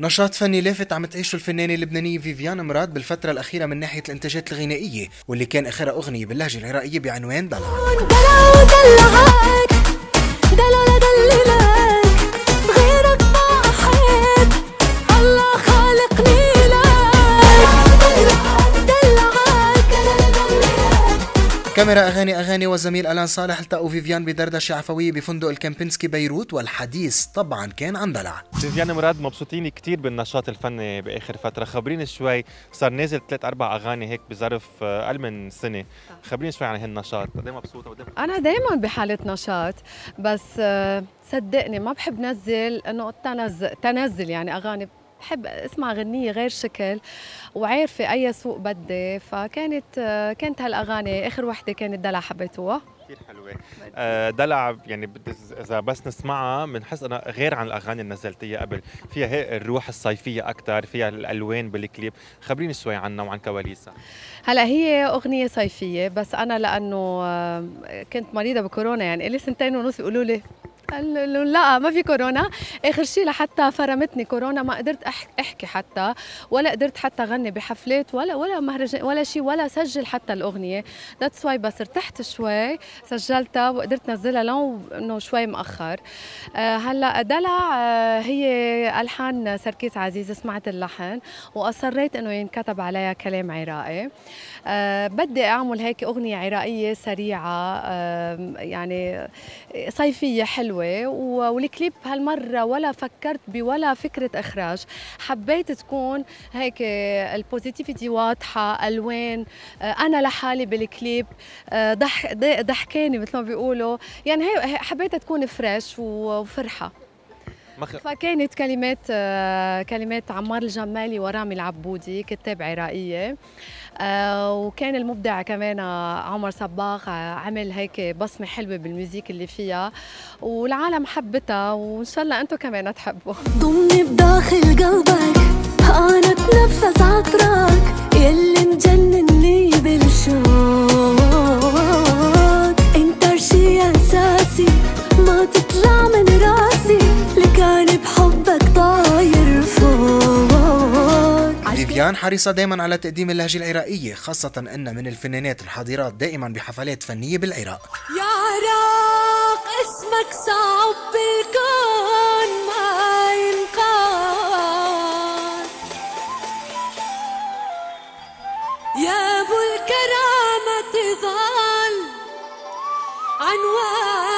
نشاط فني لافت عم تعيشه الفنانة اللبنانية فيفيان مراد بالفترة الأخيرة من ناحية الإنتاجات الغنائية واللي كان آخرها أغنية باللهجة العراقية بعنوان دلع كاميرا أغاني أغاني والزميل ألان صالح التقوا فيفيان بدردشة عفوية بفندق الكامبينسكي بيروت والحديث طبعا كان عن دلع فيفيان مراد مبسوطين كثير بالنشاط الفني بآخر فترة خبريني شوي صار نازل ثلاث أربع أغاني هيك بظرف آه، أقل من سنة خبريني شوي عن هالنشاط قد إيه مبسوطة ودايما. أنا دايما بحالة نشاط بس آه، صدقني ما بحب نزل انه تنزل تنزل يعني اغاني بحب اسمع غنية غير شكل وعارفة أي سوق بدي فكانت كانت هالأغاني آخر وحدة كانت دلع حبيتوها كثير حلوه آه، دلع يعني اذا بس نسمعها بنحس انا غير عن الاغاني اللي نزلتيها قبل فيها هي الروح الصيفيه اكثر فيها الالوان بالكليب خبريني شوي عنها وعن كواليسها هلا هي اغنيه صيفيه بس انا لانه آه، كنت مريضه بكورونا يعني لي سنتين ونص بيقولوا لي لا ما في كورونا اخر شيء لحتى فرمتني كورونا ما قدرت احكي حتى ولا قدرت حتى غني بحفلات ولا ولا مهرجان ولا شيء ولا سجل حتى الاغنيه ذاتس واي بس ارتحت شوي سجلتها وقدرت نزلها لو انه شوي مأخر آه، هلا دلع آه، هي الحان سركيس عزيز سمعت اللحن واصريت انه ينكتب عليها كلام عراقي آه، بدي اعمل هيك اغنيه عراقيه سريعه يعني صيفيه حلوه حلوه والكليب هالمره ولا فكرت بولا فكره اخراج حبيت تكون هيك البوزيتيفيتي واضحه الوان آه، انا لحالي بالكليب آه، ضحكاني مثل ما بيقولوا يعني هي حبيت تكون فريش وفرحه مخ... فكانت كلمات آه، كلمات عمار الجمالي ورامي العبودي كتاب عراقيه آه، وكان المبدع كمان عمر صباغ آه، عمل هيك بصمه حلوه بالميوزيك اللي فيها والعالم حبتها وان شاء الله انتم كمان تحبوا ضمني بداخل قلبك انا اتنفس عطرك يلي ريان حريصة دائما على تقديم اللهجة العراقية خاصة أن من الفنانات الحاضرات دائما بحفلات فنية بالعراق يا عراق اسمك صعب بالكون ما ينقال يا أبو الكرامة تظل عنوان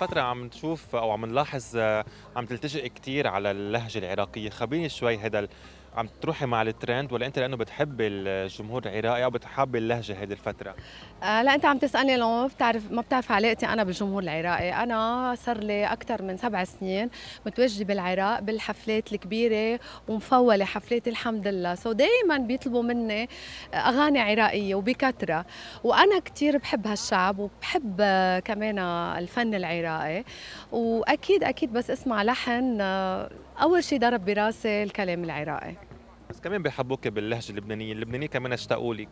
فترة عم نشوف أو عم نلاحظ آه، عم تلتجئ كثير على اللهجة العراقية خبريني شوي هذا عم تروحي مع الترند ولا انت لانه بتحبي الجمهور العراقي او بتحبي اللهجه هذه الفتره؟ آه لا انت عم تسالني لو بتعرف ما بتعرف علاقتي انا بالجمهور العراقي، انا صار لي اكثر من سبع سنين متواجده بالعراق بالحفلات الكبيره ومفوله حفلات الحمد لله، سو دائما بيطلبوا مني اغاني عراقيه وبكثره، وانا كثير بحب هالشعب وبحب آه، كمان الفن العراقي واكيد اكيد بس اسمع لحن آه، اول شيء ضرب براسي الكلام العراقي بس كمان بحبوك باللهجه اللبنانيه اللبنانيه كمان اشتاقوا لك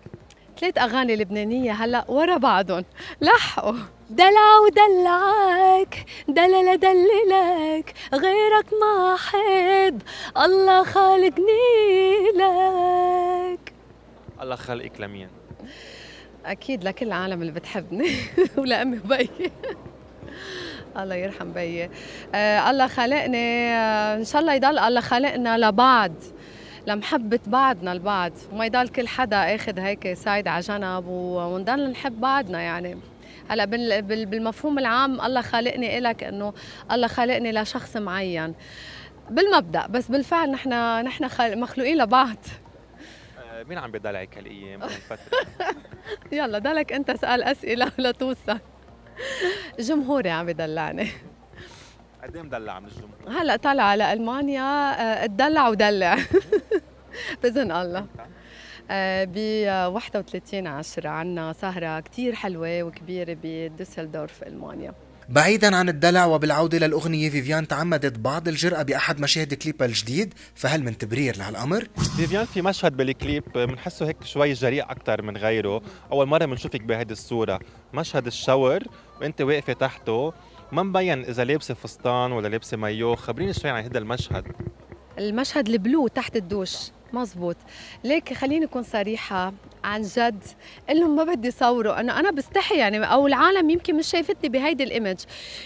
ثلاث اغاني لبنانيه هلا ورا بعضهم لحقوا دلع ودلعك دلل دللك غيرك ما حب الله خالقني لك الله خلقك لمين اكيد لكل العالم اللي بتحبني ولامي وبيي الله يرحم بيي آه، الله خلقني آه، ان شاء الله يضل الله خلقنا لبعض لمحبة بعضنا البعض وما يضل كل حدا اخذ هيك سايد على جنب ونضل نحب بعضنا يعني هلا بالمفهوم العام الله خالقني إلك انه الله خالقني لشخص معين بالمبدا بس بالفعل نحن نحن مخلوقين لبعض آه، مين عم بيضلعك هالايام يلا دلك انت اسال اسئله لتوصل جمهوري عم بدلعني قد ايه مدلع من الجمهور؟ هلا طالع على المانيا آه، اتدلع ودلع باذن الله ب 31 10 عندنا سهره كثير حلوه وكبيره بدوسلدورف المانيا بعيدا عن الدلع وبالعودة للأغنية فيفيان تعمدت بعض الجرأة بأحد مشاهد كليبها الجديد فهل من تبرير لهالأمر؟ فيفيان في مشهد بالكليب بنحسه هيك شوي جريء أكثر من غيره أول مرة بنشوفك بهيدي الصورة مشهد الشاور وأنت واقفة تحته ما مبين إذا لابسة فستان ولا لابسة مايو خبريني شوي عن هذا المشهد المشهد البلو تحت الدوش مزبوط ليك خليني اكون صريحه عن جد لهم ما بدي صوره انه انا بستحي يعني او العالم يمكن مش شايفتني بهيدي الايمج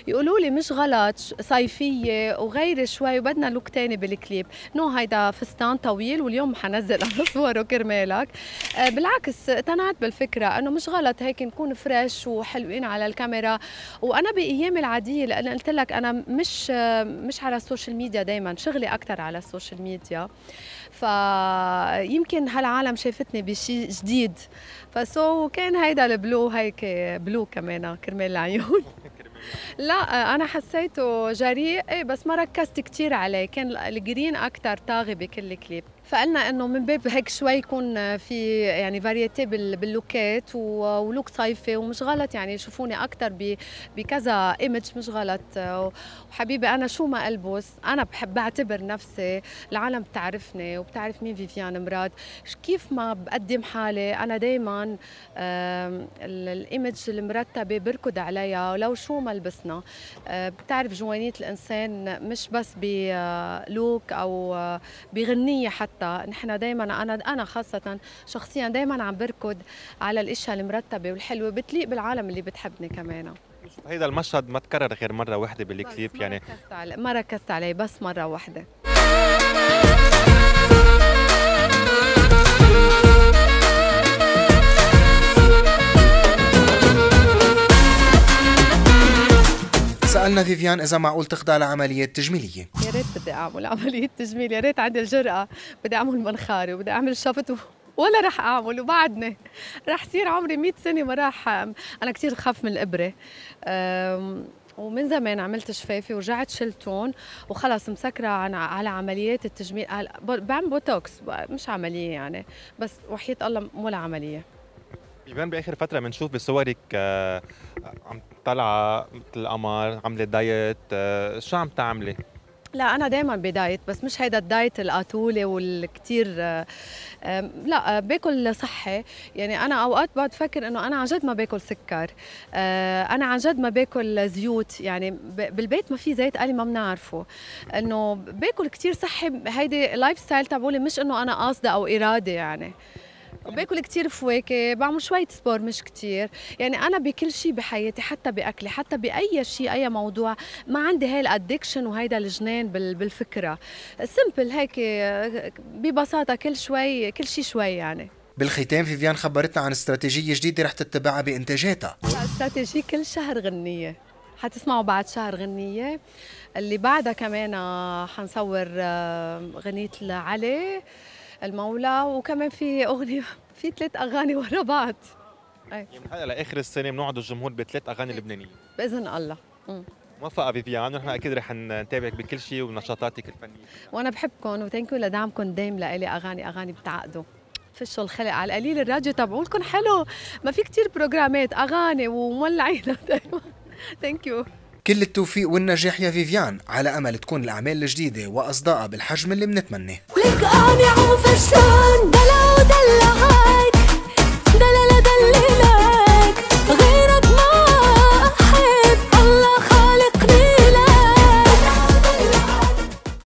يقولوا لي مش غلط صيفيه وغيري شوي وبدنا لوك تاني بالكليب نو هيدا فستان طويل واليوم حنزل انا صوره كرمالك آه، بالعكس اقتنعت بالفكره انه مش غلط هيك نكون فريش وحلوين على الكاميرا وانا بايامي العاديه لان قلت لك انا مش مش على السوشيال ميديا دائما شغلي اكثر على السوشيال ميديا ف يمكن هالعالم شافتني بشيء جديد فسو كان هيدا البلو هيك بلو كمان كرمال العيون لا انا حسيته جريء إيه، بس ما ركزت كثير عليه كان الجرين اكثر طاغي بكل كليب فقلنا انه من باب هيك شوي يكون في يعني فاريتي باللوكات ولوك صيفي ومش غلط يعني شوفوني اكثر بكذا ايمج مش غلط وحبيبي انا شو ما البس انا بحب بعتبر نفسي العالم بتعرفني وبتعرف مين فيفيان مراد كيف ما بقدم حالي انا دائما الايمج المرتبه بركض عليها ولو شو ما لبسنا آه، بتعرف جوانيت الانسان مش بس بلوك آه، او آه، بغنيه حتى المرتبه، نحن دائما انا انا خاصه شخصيا دائما عم بركض على الاشياء المرتبه والحلوه بتليق بالعالم اللي بتحبني كمان هيدا المشهد ما تكرر غير مره واحده بالكليب يعني ما ركزت عليه بس مره واحده سألنا فيفيان إذا معقول تخضع لعملية تجميلية يا ريت بدي أعمل عملية تجميل يا ريت عندي الجرأة بدي أعمل منخاري وبدي أعمل شفط و... ولا رح اعمل وبعدني رح يصير عمري 100 سنه ما راح انا كثير بخاف من الابره ومن زمان عملت شفافي ورجعت شلتون وخلص مسكره عن على عمليات التجميل بعمل بوتوكس مش عمليه يعني بس وحياه الله مو عمليه بيبان باخر فتره بنشوف بصورك آه، عم طالعه مثل القمر عامله دايت آه، شو عم تعملي لا انا دائما بدايت بس مش هيدا الدايت القاتوله والكتير آه، لا باكل صحي يعني انا اوقات بقعد فكر انه انا عن جد ما باكل سكر انا عن جد ما باكل زيوت يعني بالبيت ما في زيت قلي ما بنعرفه انه باكل كتير صحي هيدي لايف ستايل تبعولي مش انه انا قاصده او اراده يعني يعني. باكل كثير فواكه بعمل شويه سبور مش كثير يعني انا بكل شيء بحياتي حتى باكلي حتى باي شيء اي موضوع ما عندي هاي الادكشن وهيدا الجنان بالفكره سمبل هيك ببساطه كل شوي كل شيء شوي يعني بالختام فيفيان خبرتنا عن استراتيجية جديدة رح تتبعها بإنتاجاتها استراتيجية كل شهر غنية حتسمعوا بعد شهر غنية اللي بعدها كمان آه، حنصور آه، غنية لعلي المولى وكمان في اغنيه في ثلاث اغاني ورا بعض يعني لاخر السنه بنوعد الجمهور بثلاث اغاني لبنانيه باذن الله موفقه فيفيان ونحن اكيد رح نتابعك بكل شيء ونشاطاتك الفنيه وانا بحبكم وثانكيو يو لدعمكم دايم لإلي اغاني اغاني بتعقدوا فشوا الخلق على القليل الراديو تبعولكم حلو ما في كثير بروجرامات اغاني ومولعين دايما ثانك يو كل التوفيق والنجاح يا فيفيان على أمل تكون الأعمال الجديدة وأصدائها بالحجم اللي بنتمناه قامع وفشان